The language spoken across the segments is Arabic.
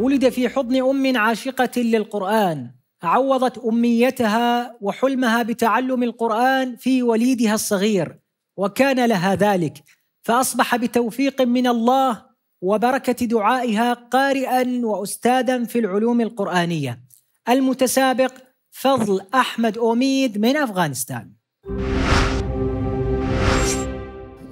ولد في حضن أم عاشقة للقرآن عوضت أميتها وحلمها بتعلم القرآن في وليدها الصغير وكان لها ذلك فأصبح بتوفيق من الله وبركة دعائها قارئا وأستاذا في العلوم القرآنية المتسابق فضل أحمد أوميد من أفغانستان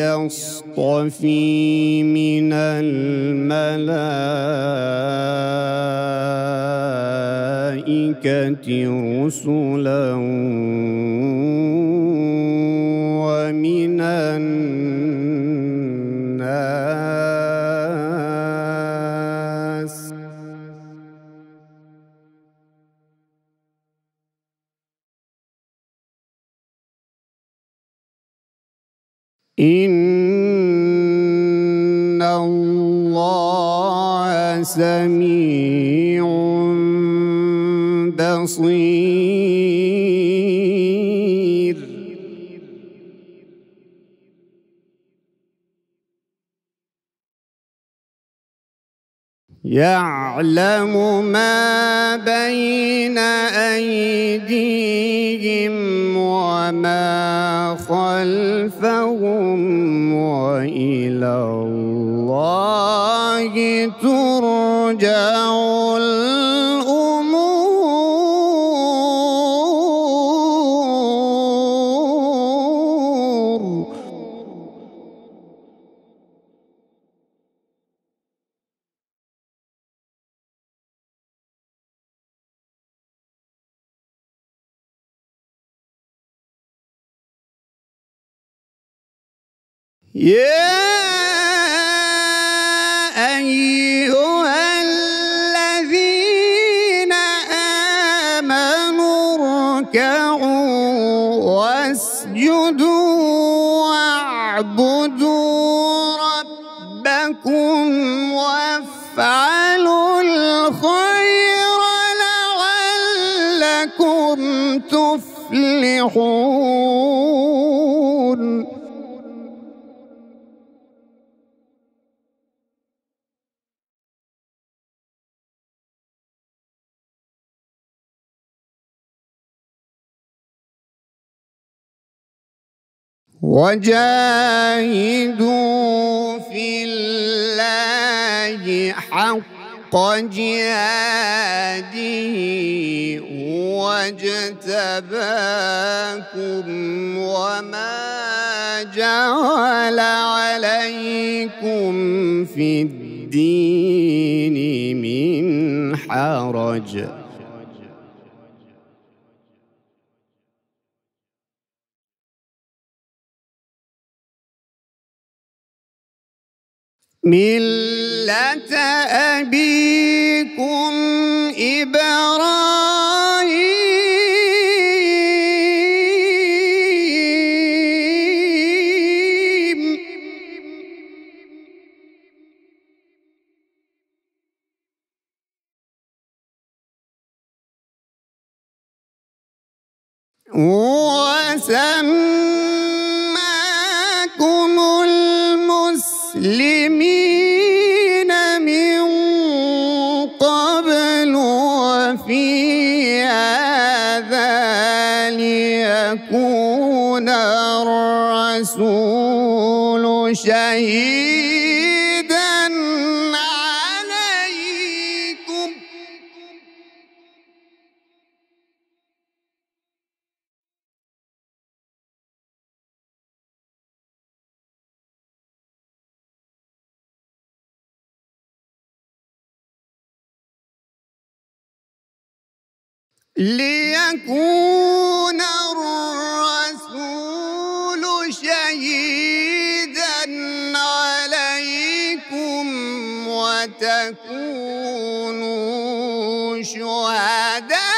يصطفي من الملائكة رسلا سميع بصير يعلم ما بين أيديهم وما خلفهم وإلى الله تُرْجَعُونَ ترجع الأمور Yeah! اعبدوا ربكم وافعلوا الخير لعلكم تفلحون وجاهدوا في الله حق جهاده واجتباكم وما جعل عليكم في الدين من حرج ملة أبيكم إبراهيم وسم مجرمين من قبل وفي هذا ليكون الرسول شهيدا ليكون الرسول شهيدا عليكم وتكونوا شهداء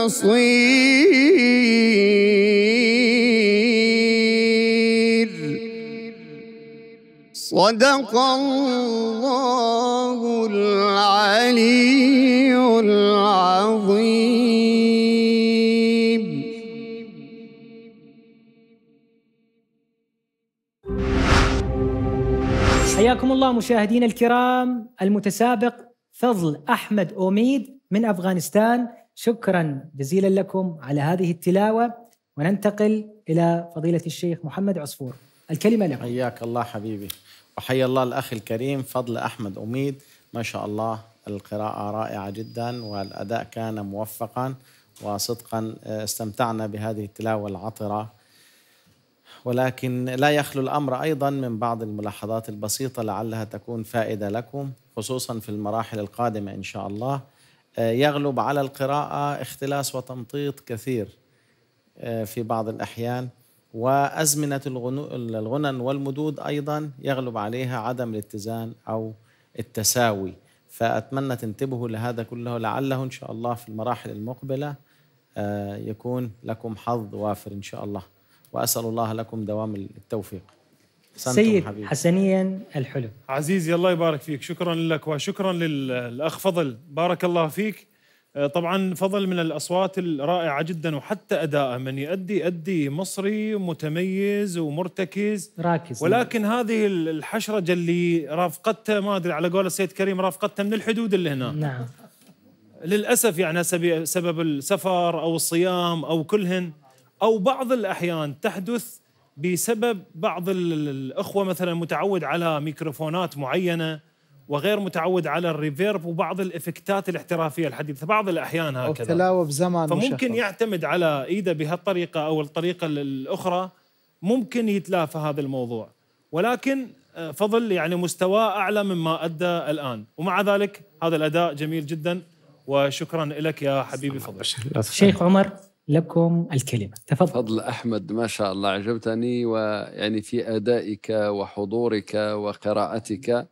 المصير صدق الله العلي العظيم حياكم الله مشاهدينا الكرام المتسابق فضل احمد اوميد من افغانستان شكرا جزيلا لكم على هذه التلاوه وننتقل الى فضيله الشيخ محمد عصفور الكلمه لكم حياك الله حبيبي وحيا الله الاخ الكريم فضل احمد اميد ما شاء الله القراءه رائعه جدا والاداء كان موفقا وصدقا آه، استمتعنا بهذه التلاوه العطره ولكن لا يخلو الامر ايضا من بعض الملاحظات البسيطه لعلها تكون فائده لكم خصوصا في المراحل القادمه ان شاء الله آه، يغلب على القراءة اختلاس وتمطيط كثير آه، في بعض الأحيان وأزمنة الغنن والمدود أيضا يغلب عليها عدم الاتزان أو التساوي فأتمنى تنتبهوا لهذا كله لعله إن شاء الله في المراحل المقبلة آه، يكون لكم حظ وافر إن شاء الله وأسأل الله لكم دوام التوفيق سيد حبيب. حسنيا الحلو عزيزي الله يبارك فيك شكرا لك وشكرا للاخ فضل بارك الله فيك آه، طبعا فضل من الاصوات الرائعه جدا وحتى اداءه من يؤدي يؤدي مصري متميز ومرتكز راكز ولكن نعم. هذه الحشرجه اللي رافقتها ما ادري على قول السيد كريم رافقتها من الحدود اللي هنا نعم للاسف يعني سبب السفر او الصيام او كلهن او بعض الاحيان تحدث بسبب بعض الاخوه مثلا متعود على ميكروفونات معينه وغير متعود على الريفيرب وبعض الافكتات الاحترافيه الحديثه بعض الاحيان هكذا تلاوه بزمان فممكن مشخص. يعتمد على ايده بهالطريقه او الطريقه الاخرى ممكن يتلافى هذا الموضوع ولكن آه، فضل يعني مستواه اعلى مما ادى الان ومع ذلك هذا الاداء جميل جدا وشكرا لك يا حبيبي فضل شيخ عمر لكم الكلمة تفضل فضل أحمد ما شاء الله عجبتني ويعني في أدائك وحضورك وقراءتك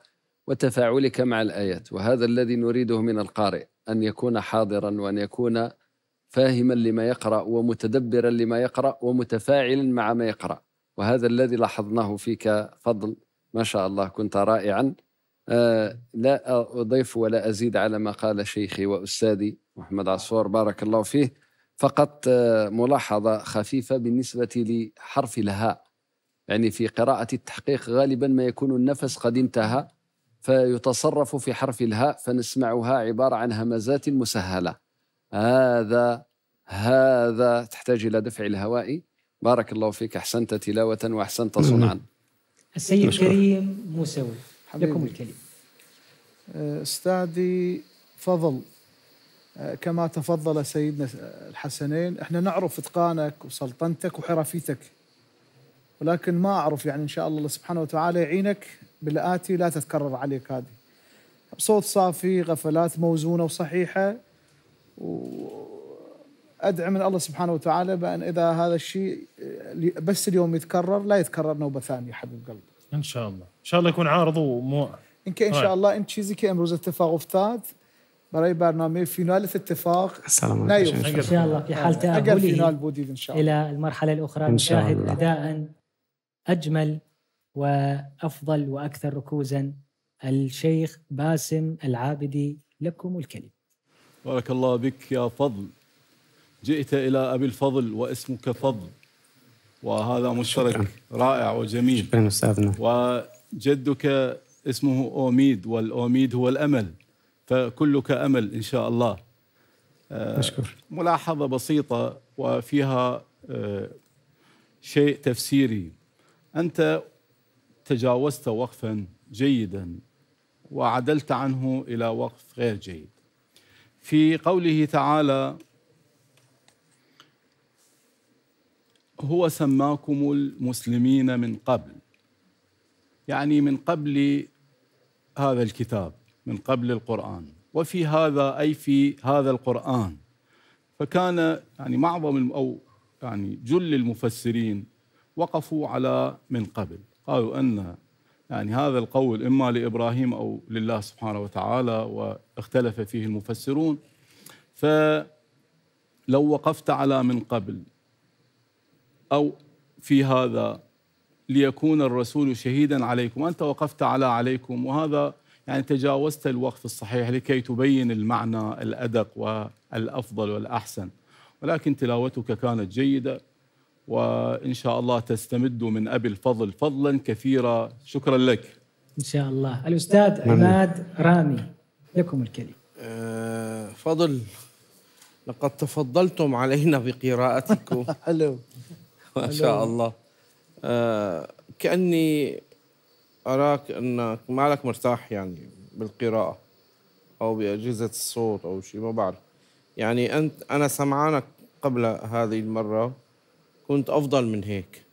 وتفاعلك مع الآيات وهذا الذي نريده من القارئ أن يكون حاضرا وأن يكون فاهما لما يقرأ ومتدبرا لما يقرأ ومتفاعلا مع ما يقرأ وهذا الذي لاحظناه فيك فضل ما شاء الله كنت رائعا آه لا أضيف ولا أزيد على ما قال شيخي وأستاذي محمد عصفور بارك الله فيه فقط آه، ملاحظة خفيفة بالنسبة لحرف الهاء يعني في قراءة التحقيق غالبا ما يكون النفس قد انتهى فيتصرف في حرف الهاء فنسمعها عبارة عن همزات مسهلة هذا هذا تحتاج إلى دفع الهواء بارك الله فيك أحسنت تلاوة وأحسنت صنعا نعم. السيد كريم موسوي لكم الكلمة آه، استاذي فضل آه، كما تفضل سيدنا الحسنين احنا نعرف اتقانك وسلطنتك وحرفيتك ولكن ما اعرف يعني ان شاء الله الله سبحانه وتعالى يعينك بالاتي لا تتكرر عليك هذه بصوت صافي غفلات موزونه وصحيحه وادعي من الله سبحانه وتعالى بان اذا هذا الشيء آه، بس اليوم يتكرر لا يتكرر نوبه ثانيه حبيب قلبي ان شاء الله ان شاء الله يكون عارض ومو انك ان شاء طيب. الله انت چیزی که امروز التفاغفتات برای برنامه فینال اتفاق السلام عليكم ان شاء الله في حال تاهله بوديد ان شاء الله الى المرحله الاخرى إن شاء الله. نشاهد اداء اجمل وافضل واكثر ركوزا الشيخ باسم العابدي لكم الكلمه بارك الله بك يا فضل جئت الى ابي الفضل واسمك فضل وهذا مشترك شكرا. رائع وجميل شكرا استاذنا وجدك اسمه اوميد والاوميد هو الامل فكلك امل ان شاء الله آه، أشكر. ملاحظه بسيطه وفيها آه، شيء تفسيري انت تجاوزت وقفا جيدا وعدلت عنه الى وقف غير جيد في قوله تعالى هو سماكم المسلمين من قبل يعني من قبل هذا الكتاب من قبل القرآن وفي هذا أي في هذا القرآن فكان يعني معظم أو يعني جل المفسرين وقفوا على من قبل قالوا أن يعني هذا القول إما لإبراهيم أو لله سبحانه وتعالى واختلف فيه المفسرون فلو وقفت على من قبل أو في هذا ليكون الرسول شهيدا عليكم أنت وقفت على عليكم وهذا يعني تجاوزت الوقف الصحيح لكي تبين المعنى الأدق والأفضل والأحسن ولكن تلاوتك كانت جيدة وإن شاء الله تستمد من أبي الفضل فضلا كثيرا شكرا لك إن شاء الله الأستاذ عماد رامي لكم الكلمة أه فضل لقد تفضلتم علينا بقراءتكم حلو ما شاء الله أه كأني أراك أنك مالك مرتاح يعني بالقراءة أو بأجهزة الصوت أو شيء ما بعرف يعني أنت أنا سمعانك قبل هذه المرة كنت أفضل من هيك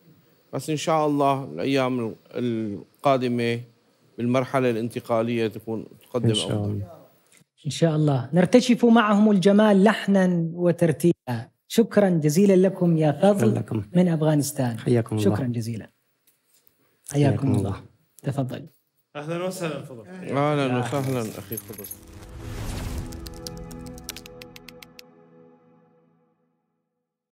بس إن شاء الله الأيام القادمة بالمرحلة الانتقالية تكون تقدم إن شاء أفضل الله. إن شاء الله نرتشف معهم الجمال لحنا وترتيبا شكرا جزيلا لكم يا فضل لكم. من أفغانستان حياكم شكرا جزيلا حياكم الله. الله. تفضل اهلا وسهلا فضل اهلا وسهلا اخي فضل